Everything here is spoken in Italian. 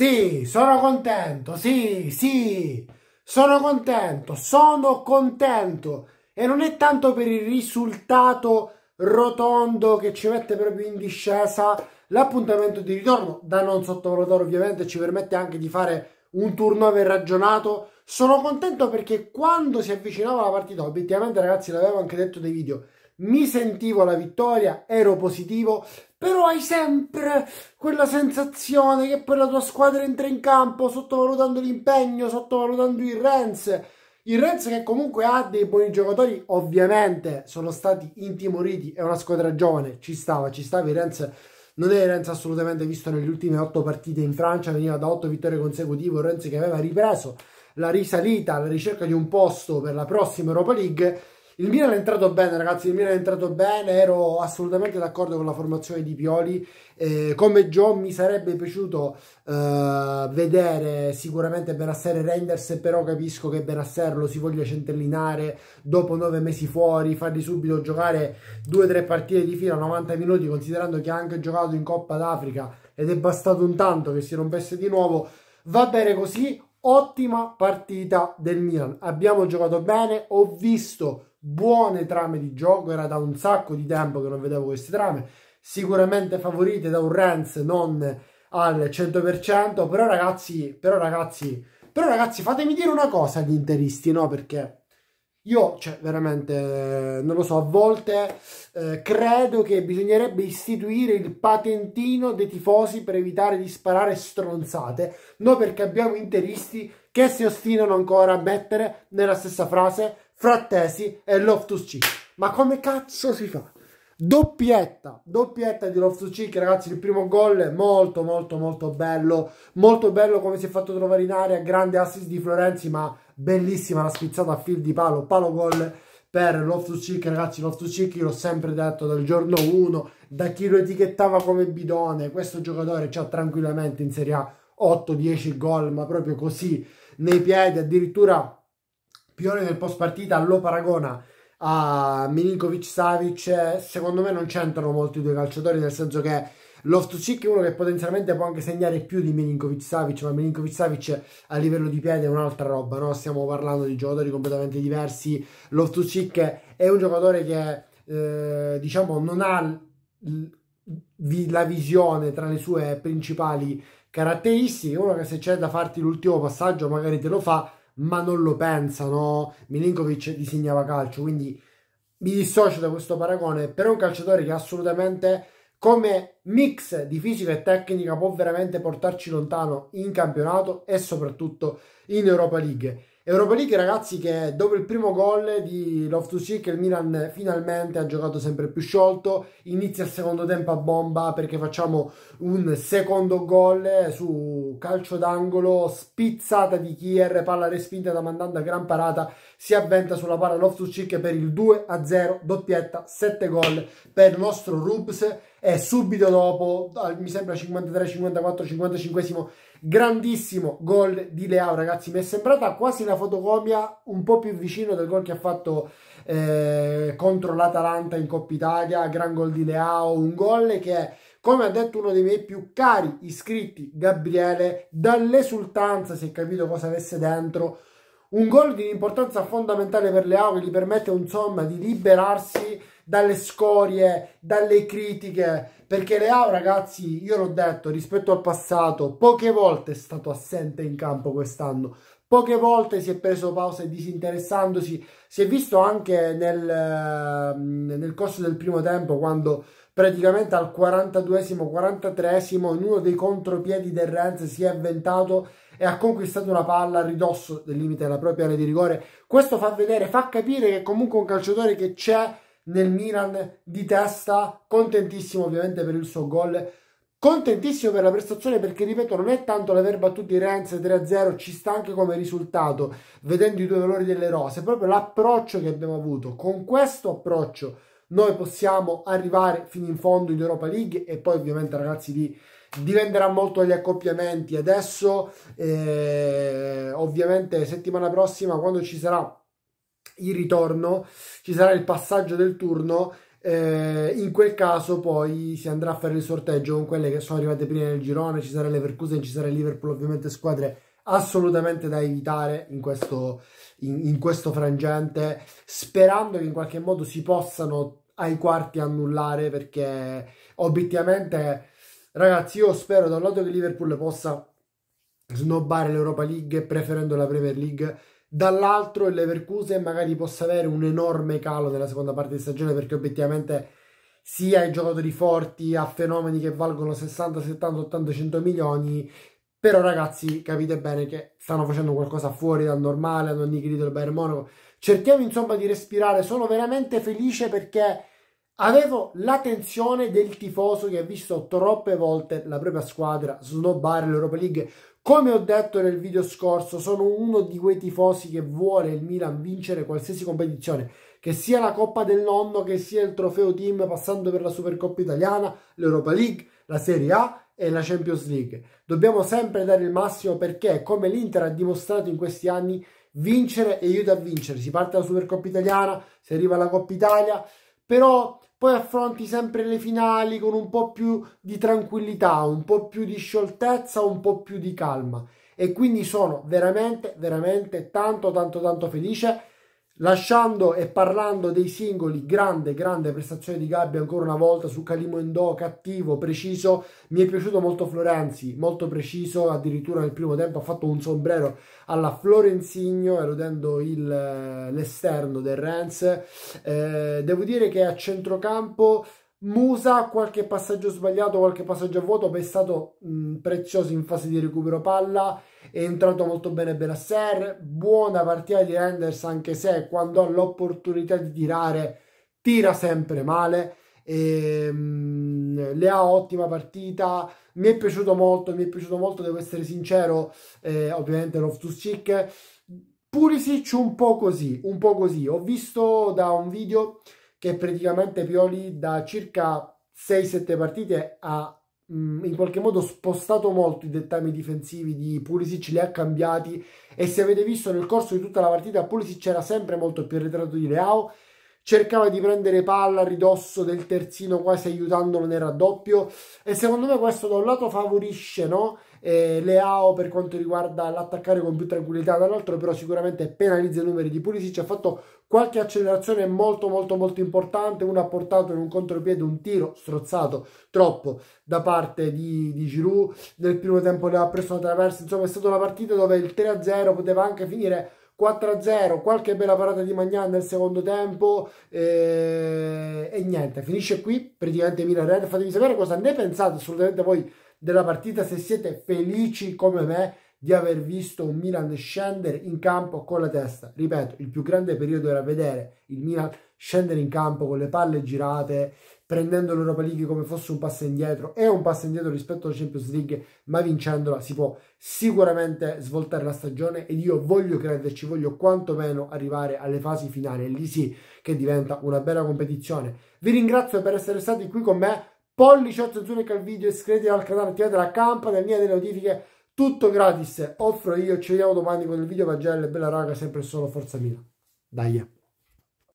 Sì, sono contento, sì, sì, sono contento, sono contento. E non è tanto per il risultato rotondo che ci mette proprio in discesa l'appuntamento di ritorno, da non sottovalutare ovviamente, ci permette anche di fare un turnover ragionato. Sono contento perché quando si avvicinava la partita, obiettivamente ragazzi l'avevo anche detto nei video, mi sentivo la vittoria, ero positivo, però hai sempre quella sensazione che poi la tua squadra entra in campo sottovalutando l'impegno, sottovalutando il Renz. Il Renz che comunque ha dei buoni giocatori, ovviamente sono stati intimoriti, è una squadra giovane, ci stava, ci stava il Renz. Non è il Renz assolutamente visto nelle ultime otto partite in Francia, veniva da otto vittorie consecutive, un Renz che aveva ripreso la risalita alla ricerca di un posto per la prossima Europa League il Milan è entrato bene, ragazzi. Il Milan è entrato bene. Ero assolutamente d'accordo con la formazione di Pioli. Eh, come John, mi sarebbe piaciuto eh, vedere sicuramente Benasser e Renders. Però capisco che Benasser lo si voglia centellinare dopo nove mesi fuori, fargli subito giocare due o tre partite di fila, a 90 minuti, considerando che ha anche giocato in Coppa d'Africa ed è bastato un tanto che si rompesse di nuovo. Va bene così. Ottima partita del Milan. Abbiamo giocato bene. Ho visto buone trame di gioco, era da un sacco di tempo che non vedevo queste trame, sicuramente favorite da un Renz non al 100%, però ragazzi, però ragazzi, però ragazzi, fatemi dire una cosa agli interisti, no? Perché io, cioè, veramente, non lo so, a volte eh, credo che bisognerebbe istituire il patentino dei tifosi per evitare di sparare stronzate, no perché abbiamo interisti che si ostinano ancora a mettere nella stessa frase Frattesi e Loftus Cheek. Ma come cazzo si fa? Doppietta, doppietta di Loftus Cheek, ragazzi, il primo gol è molto molto molto bello, molto bello come si è fatto trovare in area, grande assist di Florenzi, ma bellissima la spizzata a fil di palo, palo gol per Loftus Cheek, ragazzi, Loftus Cheek l'ho sempre detto dal giorno 1, da chi lo etichettava come bidone, questo giocatore c'ha tranquillamente in Serie A 8-10 gol, ma proprio così nei piedi, addirittura Pione del post partita lo paragona a Milinkovic Savic. Secondo me non c'entrano molto i due calciatori, nel senso che Loftus Cheek è uno che potenzialmente può anche segnare più di Milinkovic Savic, ma Milinkovic Savic a livello di piede è un'altra roba, no? Stiamo parlando di giocatori completamente diversi. Loftus Cheek è un giocatore che eh, diciamo non ha la visione tra le sue principali caratteristiche, uno che se c'è da farti l'ultimo passaggio magari te lo fa, ma non lo pensano. Milinkovic disegnava calcio, quindi mi dissocio da questo paragone, però è un calciatore che assolutamente come mix di fisica e tecnica può veramente portarci lontano in campionato e soprattutto in Europa League. Europa League, ragazzi, che dopo il primo gol di Loftus-Cheek il Milan finalmente ha giocato sempre più sciolto, inizia il secondo tempo a bomba perché facciamo un secondo gol su calcio d'angolo, spizzata di Kier, palla respinta da Mandanda, gran parata, si avventa sulla palla Loftus-Cheek per il 2-0, doppietta, 7 gol per il nostro Rubs è subito dopo, mi sembra 53, 54, 55 grandissimo gol di Leao ragazzi, mi è sembrata quasi una fotocopia un po' più vicino del gol che ha fatto eh, contro l'Atalanta in Coppa Italia, gran gol di Leao, un gol che come ha detto uno dei miei più cari iscritti, Gabriele, dall'esultanza si è capito cosa avesse dentro, un gol di importanza fondamentale per Leao che gli permette insomma di liberarsi dalle scorie, dalle critiche, perché Leao, ragazzi, io l'ho detto, rispetto al passato, poche volte è stato assente in campo quest'anno, poche volte si è preso pause disinteressandosi, si è visto anche nel, ehm, nel corso del primo tempo quando praticamente al 42esimo, 43esimo, in uno dei contropiedi del Renz si è avventato e ha conquistato una palla a ridosso del limite della propria area di rigore. Questo fa vedere, fa capire che comunque un calciatore che c'è nel Milan di testa, contentissimo ovviamente per il suo gol, contentissimo per la prestazione perché ripeto non è tanto l'aver battuto i Renz 3-0 ci sta anche come risultato vedendo i due valori delle rose, è proprio l'approccio che abbiamo avuto, con questo approccio noi possiamo arrivare fino in fondo in Europa League e poi ovviamente ragazzi lì dipenderà molto dagli accoppiamenti adesso eh, ovviamente settimana prossima quando ci sarà il ritorno, ci sarà il passaggio del turno. Eh, in quel caso poi si andrà a fare il sorteggio con quelle che sono arrivate prima nel girone, ci sarà l'Everkusen, ci sarà il Liverpool, ovviamente squadre assolutamente da evitare in questo, in, in questo frangente, sperando che in qualche modo si possano ai quarti annullare perché obiettivamente ragazzi io spero da un lato che Liverpool possa snobbare l'Europa League preferendo la Premier League dall'altro il Leverkusen magari possa avere un enorme calo nella seconda parte di stagione perché obiettivamente sia i giocatori forti a fenomeni che valgono 60, 70, 80, 100 milioni però ragazzi capite bene che stanno facendo qualcosa fuori dal normale hanno annichilito il Bayern Monaco cerchiamo insomma di respirare sono veramente felice perché Avevo l'attenzione del tifoso che ha visto troppe volte la propria squadra snobbare l'Europa League come ho detto nel video scorso, sono uno di quei tifosi che vuole il Milan vincere qualsiasi competizione, che sia la Coppa del Nonno, che sia il trofeo team passando per la Supercoppa italiana, l'Europa League, la Serie A e la Champions League. Dobbiamo sempre dare il massimo perché, come l'Inter ha dimostrato in questi anni, vincere aiuta a vincere. Si parte dalla Supercoppa italiana, si arriva alla Coppa Italia, però poi affronti sempre le finali con un po' più di tranquillità, un po' più di scioltezza, un po' più di calma. E quindi sono veramente, veramente tanto, tanto, tanto felice Lasciando e parlando dei singoli, grande, grande prestazione di Gabbia ancora una volta su Calimo Endo, cattivo, preciso. Mi è piaciuto molto Florenzi, molto preciso, addirittura nel primo tempo ha fatto un sombrero alla Florenzigno, eludendo l'esterno del Renz. Eh, devo dire che a centrocampo Musa, qualche passaggio sbagliato, qualche passaggio a vuoto, ma è stato mh, prezioso in fase di recupero palla, è entrato molto bene Benasser, buona partita di Renders anche se quando ha l'opportunità di tirare tira sempre male, e, mh, Lea ottima partita, mi è piaciuto molto, mi è piaciuto molto, devo essere sincero, eh, ovviamente Loftus Chic, Pulisic un po' così, un po' così, ho visto da un video che praticamente Pioli da circa 6-7 partite ha mm, in qualche modo spostato molto i dettami difensivi di Pulisic, li ha cambiati e se avete visto nel corso di tutta la partita Pulisic era sempre molto più arretrato di Leao, cercava di prendere palla a ridosso del terzino quasi aiutandolo nel raddoppio e secondo me questo da un lato favorisce no? eh, Leao per quanto riguarda l'attaccare con più tranquillità dall'altro, però sicuramente penalizza i numeri di Pulisic, ha fatto qualche accelerazione molto molto molto importante, uno ha portato in un contropiede un tiro strozzato troppo da parte di, di Giroud, nel primo tempo le ha preso una traversa, insomma è stata una partita dove il 3-0 poteva anche finire 4-0, qualche bella parata di Magnan nel secondo tempo eh, e niente, finisce qui praticamente Milan Red, fatemi sapere cosa ne pensate assolutamente voi della partita, se siete felici come me di aver visto un Milan scendere in campo con la testa. Ripeto, il più grande periodo era vedere il Milan scendere in campo con le palle girate, prendendo l'Europa League come fosse un passo indietro È un passo indietro rispetto alla Champions League, ma vincendola si può sicuramente svoltare la stagione ed io voglio crederci, voglio quantomeno arrivare alle fasi finali lì sì che diventa una bella competizione. Vi ringrazio per essere stati qui con me, pollice 8 azzurro e video, iscrivetevi al canale attivate la campanellina delle notifiche tutto gratis offro io ci vediamo domani con il video Vangelo bella raga sempre solo forza mia dai eh.